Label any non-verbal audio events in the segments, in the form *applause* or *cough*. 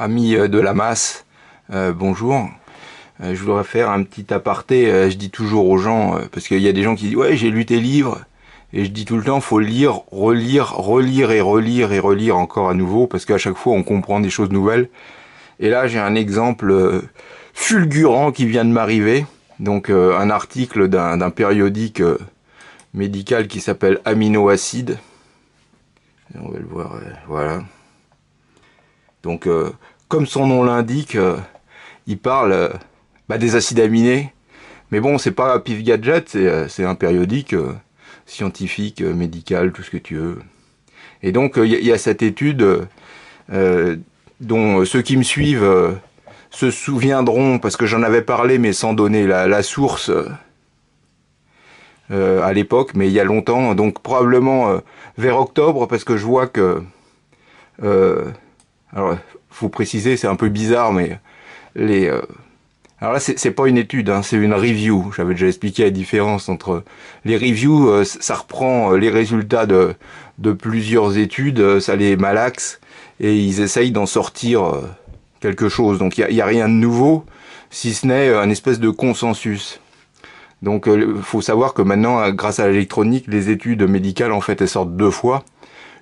amis euh, de la masse, euh, bonjour. Euh, je voudrais faire un petit aparté. je dis toujours aux gens, parce qu'il y a des gens qui disent ouais j'ai lu tes livres, et je dis tout le temps faut lire, relire, relire et relire et relire encore à nouveau, parce qu'à chaque fois on comprend des choses nouvelles. Et là j'ai un exemple fulgurant qui vient de m'arriver. Donc un article d'un périodique médical qui s'appelle Aminoacide, On va le voir. voilà. Donc, euh, comme son nom l'indique, euh, il parle euh, bah, des acides aminés. Mais bon, c'est pas Pif Gadget, c'est un périodique scientifique, médical, tout ce que tu veux. Et donc, il y, a cette étude dont ceux qui me suivent se souviendront, parce que j'en avais parlé, mais sans donner la, source. à l'époque, mais il y a longtemps, donc probablement vers octobre, parce que je vois que alors, faut préciser, c'est un peu bizarre, mais les. Euh, alors là, c'est pas une étude, hein, c'est une review. J'avais déjà expliqué la différence entre les reviews. Euh, ça reprend euh, les résultats de, plusieurs études, ça les malaxe et ils essayent d'en sortir quelque chose. Donc il n'y a, rien de nouveau, si ce n'est un espèce de consensus. Donc il faut savoir que maintenant, grâce à l'électronique, les études médicales en fait elles sortent deux fois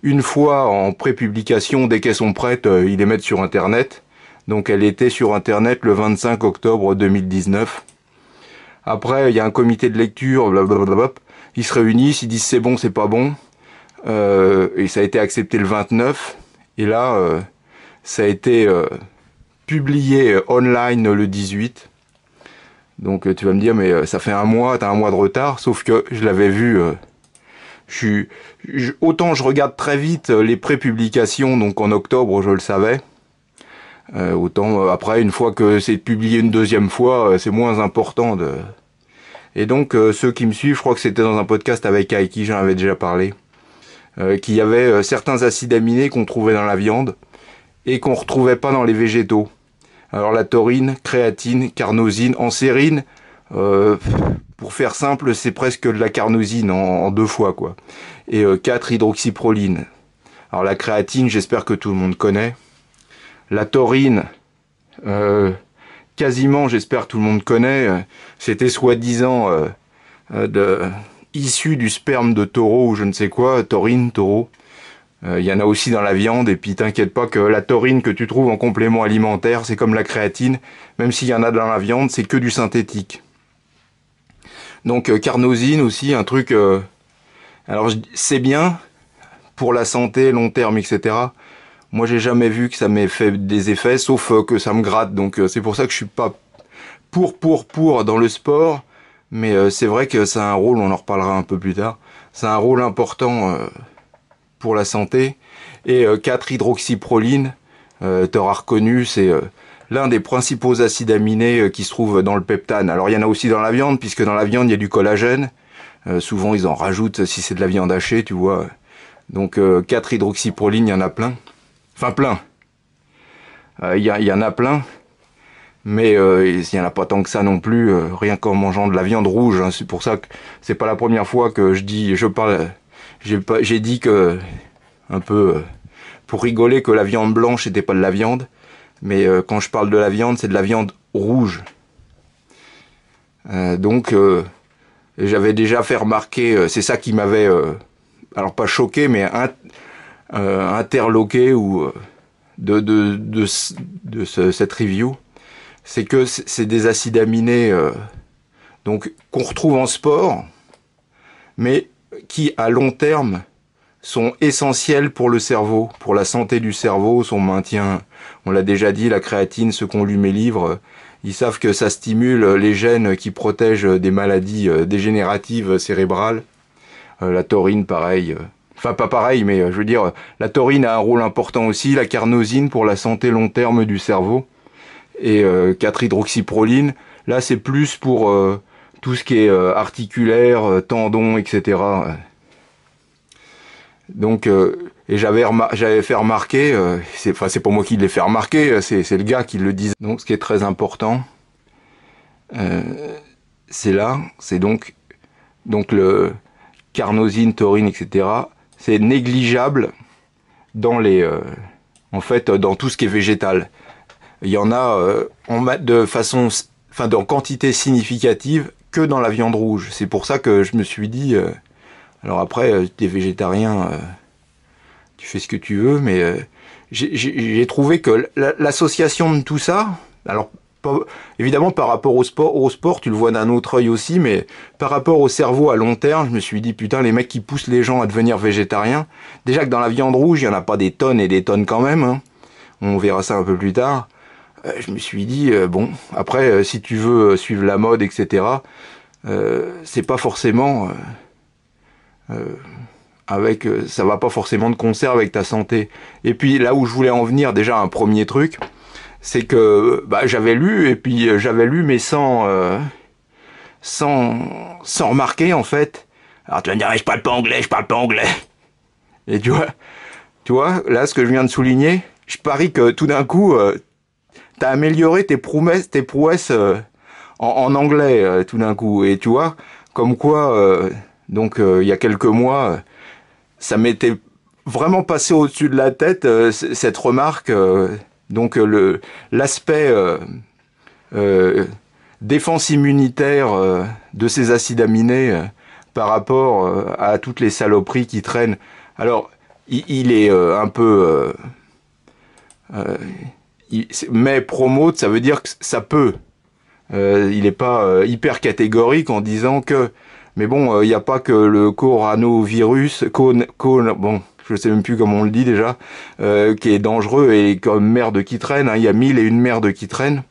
une fois en prépublication, dès qu'elles sont prêtes, euh, ils les mettent sur Internet. Donc elle était sur Internet le 25 octobre 2019. Après, il y a un comité de lecture, blablabla. Ils se réunissent, ils disent c'est bon, c'est pas bon. Euh, et ça a été accepté le 29. Et là, euh, ça a été publié online le 18. Donc tu vas me dire, mais ça fait un mois, t'as un mois de retard, sauf que je l'avais vu autant je regarde très vite euh, les pré-publications, donc en octobre, je le savais. Euh, autant euh, après, une fois que c'est publié une deuxième fois, c'est moins important de. Et donc ceux qui me suivent, je crois que c'était dans un podcast avec Aiki, j'en avais déjà parlé, qu'il y avait certains acides aminés qu'on trouvait dans la viande et qu'on retrouvait pas dans les végétaux. Alors la taurine, créatine, carnosine, ansérine, euh, pour faire simple, c'est presque de la carnosine en, deux fois, quoi. Et 4 euh, hydroxyproline. Alors la créatine, j'espère que tout le monde connaît. La taurine, euh, quasiment, j'espère que tout le monde connaît. C'était soi-disant issu du sperme de taureau ou je ne sais quoi, taurine, taureau. Il y en a aussi dans la viande, et puis t'inquiète pas que la taurine que tu trouves en complément alimentaire, c'est comme la créatine, même s'il y en a dans la viande, c'est que du synthétique. Donc euh, carnosine aussi, un truc... Euh, alors c'est bien pour la santé, long terme, etc. Moi j'ai jamais vu que ça m'ait fait des effets, sauf euh, que ça me gratte. Donc c'est pour ça que je suis pas pour, pour, pour dans le sport. Mais c'est vrai que ça a un rôle, on en reparlera un peu plus tard, c'est un rôle important pour la santé. Et 4-hydroxyproline, auras reconnu, c'est l'un des principaux acides aminés euh, qui se trouve dans le peptane. Alors il y en a aussi dans la viande, puisque dans la viande, il y a du collagène. Euh, souvent, ils en rajoutent si c'est de la viande hachée, tu vois. Donc 4 euh, hydroxyproline, il y en a plein. Enfin, plein. Il y, en a plein. Mais il n'y en a pas tant que ça non plus, rien qu'en mangeant de la viande rouge. Hein. C'est pour ça que c'est pas la première fois que je dis, je parle, j'ai dit que un peu pour rigoler que la viande blanche n'était pas de la viande. Mais euh, quand je parle de la viande, c'est de la viande rouge. Euh, donc, euh, j'avais déjà fait remarquer, c'est ça qui m'avait, alors pas choqué, mais interloqué ou de, cette review, c'est que c'est des acides aminés donc qu'on retrouve en sport, mais qui à long terme sont essentiels pour le cerveau, pour la santé du cerveau, son maintien. On l'a déjà dit, la créatine, ce qu'on lu mes livres, ils savent que ça stimule les gènes qui protègent des maladies euh, dégénératives cérébrales. Euh, la taurine, pareil. Euh, enfin, pas pareil, mais je veux dire, la taurine a un rôle important aussi, la carnosine pour la santé long terme du cerveau. Et 4-hydroxyproline, là c'est plus pour tout ce qui est articulaire, tendons, etc. Donc, euh, et j'avais fait remarquer, euh, c'est enfin c'est moi qui l'ai fait remarquer, euh, c'est le gars qui le disait. Donc, ce qui est très important, c'est là, c'est donc donc le carnosine, taurine, etc. C'est négligeable dans les en fait dans tout ce qui est végétal. Il y en a on de façon enfin en quantité significative que dans la viande rouge. C'est pour ça que je me suis dit, alors après, tu euh, t'es végétarien, euh, tu fais ce que tu veux, mais euh, j'ai trouvé que l'association de tout ça, alors évidemment par rapport au sport, au sport, tu le vois d'un autre œil aussi, mais par rapport au cerveau à long terme, je me suis dit putain les mecs qui poussent les gens à devenir végétariens, déjà que dans la viande rouge, il y en a pas des tonnes et des tonnes quand même. Hein. On verra ça un peu plus tard. je me suis dit bon, après si tu veux suivre la mode, etc. c'est pas forcément euh, avec euh, ça va pas forcément de concert avec ta santé. Et puis là où je voulais en venir déjà un premier truc, c'est que bah, j'avais lu et puis euh, j'avais lu mais sans sans sans remarquer en fait. Alors tu vas me dire je parle pas anglais, je parle pas anglais. Et tu vois, tu vois là ce que je viens de souligner, je parie que tout d'un coup tu as t'as amélioré tes promesses, tes prouesses en, en, anglais tout d'un coup. Et tu vois comme quoi donc euh, il y a quelques mois, ça m'était vraiment passé au-dessus de la tête euh, cette remarque. Euh, donc l'aspect défense immunitaire de ces acides aminés par rapport à toutes les saloperies qui traînent. Alors il, est un peu mais promote, ça veut dire que ça peut. il n'est pas hyper catégorique en disant que mais bon, il euh, n'y a pas que le coronavirus, con, bon, je sais même plus comment on le dit déjà, euh, qui est dangereux et comme merde qui traîne. Hein. Il y a mille et une merde qui traîne.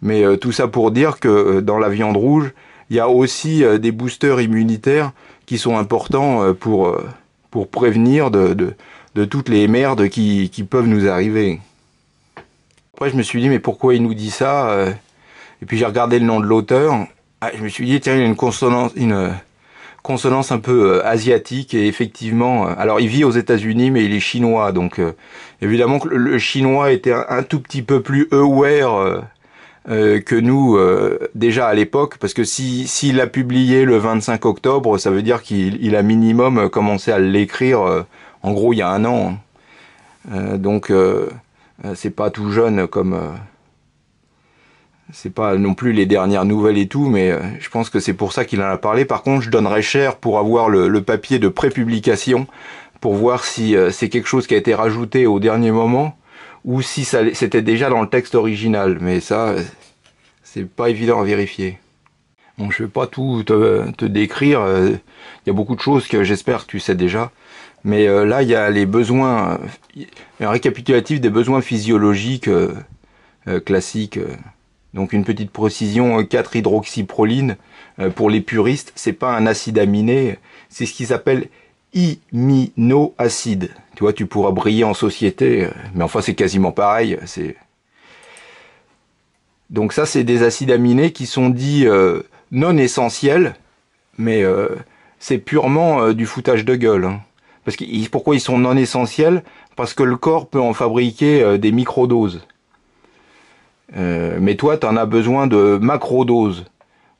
Mais euh, tout ça pour dire que dans la viande rouge, il y a aussi des boosters immunitaires qui sont importants pour, pour prévenir de, de, de, toutes les merdes qui, qui, peuvent nous arriver. Après, je me suis dit, mais pourquoi il nous dit ça Et puis j'ai regardé le nom de l'auteur. Ah, je me suis dit, tiens, il y a une consonance, une euh, consonance un peu euh, asiatique et effectivement, euh, alors il vit aux États-Unis mais il est chinois, donc évidemment que le, chinois était un, tout petit peu plus aware que nous déjà à l'époque, parce que s'il a publié le 25 octobre, ça veut dire qu'il a minimum commencé à l'écrire en gros il y a un an. Hein. donc c'est pas tout jeune comme c'est pas non plus les dernières nouvelles et tout, mais euh, je pense que c'est pour ça qu'il en a parlé. Par contre, je donnerais cher pour avoir le, papier de prépublication pour voir si euh, c'est quelque chose qui a été rajouté au dernier moment ou si c'était déjà dans le texte original. Mais ça, euh, c'est pas évident à vérifier. Bon, je vais pas tout te, te décrire. Il y a beaucoup de choses que j'espère que tu sais déjà. Mais là, il y a les besoins, un récapitulatif des besoins physiologiques classiques. Donc une petite précision, 4-hydroxyproline, euh, euh, pour les puristes, c'est pas un acide aminé, c'est ce qu'ils appellent iminoacide. Tu vois, tu pourras briller en société, euh, mais enfin c'est quasiment pareil. C'est Donc ça, c'est des acides aminés qui sont dits non essentiels, mais c'est purement du foutage de gueule. Hein. Parce que, pourquoi ils sont non essentiels Parce que le corps peut en fabriquer des microdoses. Euh, mais toi, tu en as besoin de macrodoses.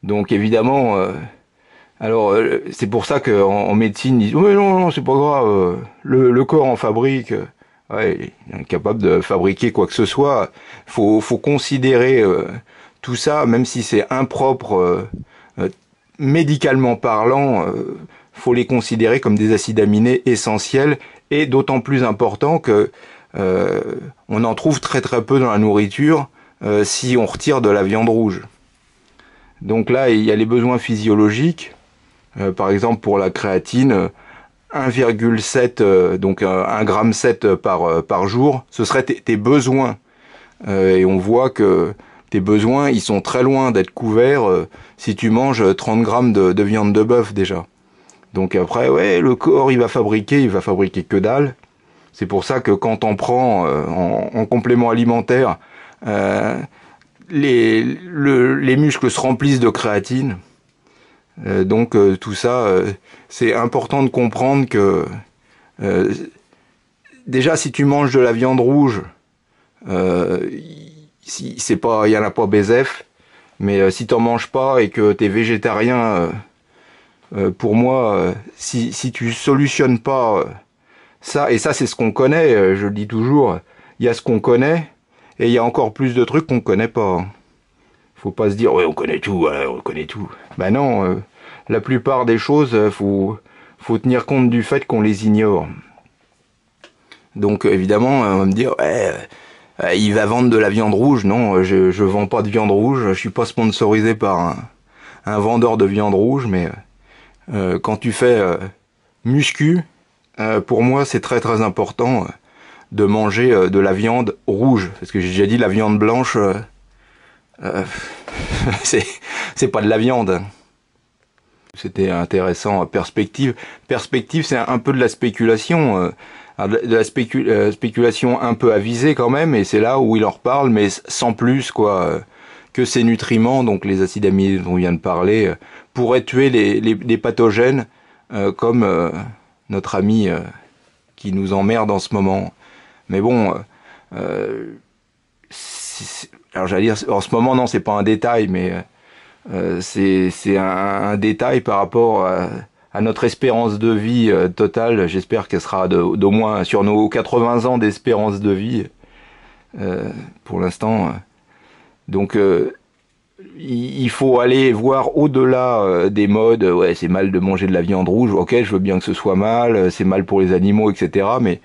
Donc évidemment, euh, alors euh, c'est pour ça qu'en en, médecine, ils disent non, non, c'est pas grave, le, corps en fabrique. Ouais, il est incapable de fabriquer quoi que ce soit. Faut, faut considérer tout ça, même si c'est impropre médicalement parlant. faut les considérer comme des acides aminés essentiels et d'autant plus important que on en trouve très très peu dans la nourriture euh, si on retire de la viande rouge. Donc là, il y a les besoins physiologiques. Euh, par exemple, pour la créatine, 1,7, euh, donc 1,7 par, par jour, ce serait tes, besoins. et on voit que tes besoins, ils sont très loin d'être couverts si tu manges 30 g de, viande de bœuf déjà. Donc après, ouais, le corps, il va fabriquer, il va fabriquer que dalle. C'est pour ça que quand on prend en, complément alimentaire euh, les, les, muscles se remplissent de créatine. Euh, donc euh, tout ça, c'est important de comprendre que déjà si tu manges de la viande rouge, si, c'est pas, il y en a pas bzf mais si tu t'en manges pas et que tu es végétarien, pour moi, si, si tu solutionnes pas ça, et ça c'est ce qu'on connaît, je le dis toujours, il y a ce qu'on connaît, et il y a encore plus de trucs qu'on ne connaît pas. Hein. Faut pas se dire, ouais, on connaît tout, on connaît tout. Ben non, euh, la plupart des choses, euh, faut, faut tenir compte du fait qu'on les ignore. Donc évidemment, on va me dire, eh, euh, il va vendre de la viande rouge. Non, je, ne vends pas de viande rouge. Je suis pas sponsorisé par un, vendeur de viande rouge, mais quand tu fais muscu, pour moi, c'est très très important de manger euh, de la viande rouge. Parce que j'ai déjà dit la viande blanche, euh, euh, *laughs* c'est pas de la viande. C'était intéressant. Perspective, perspective, c'est un peu de la spéculation. de la spéculation un peu avisée quand même, et c'est là où il en reparle, mais sans plus quoi. que ces nutriments, donc les acides aminés dont on vient de parler, pourraient tuer les, les, les pathogènes, comme notre ami qui nous emmerde en ce moment. Mais bon, euh, euh, alors j'allais dire, en ce moment, non, c'est pas un détail, mais euh, euh c'est un, détail par rapport à, notre espérance de vie euh, totale. J'espère qu'elle sera d'au moins sur nos 80 ans d'espérance de vie. pour l'instant. Donc il faut aller voir au-delà des modes. Ouais, c'est mal de manger de la viande rouge. Ok, je veux bien que ce soit mal, c'est mal pour les animaux, etc. Mais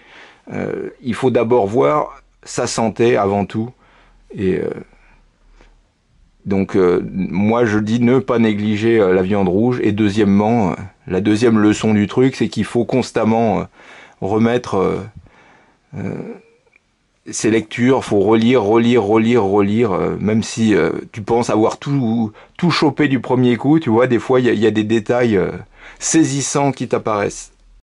euh, il faut d'abord voir sa santé avant tout. Et euh, donc, euh, moi, je dis ne pas négliger la viande rouge. Et deuxièmement, la deuxième leçon du truc, c'est qu'il faut constamment remettre ses lectures, il faut relire, relire, relire, relire, même si tu penses avoir tout, tout chopé du premier coup, tu vois, des fois il y, a des détails saisissants qui t'apparaissent.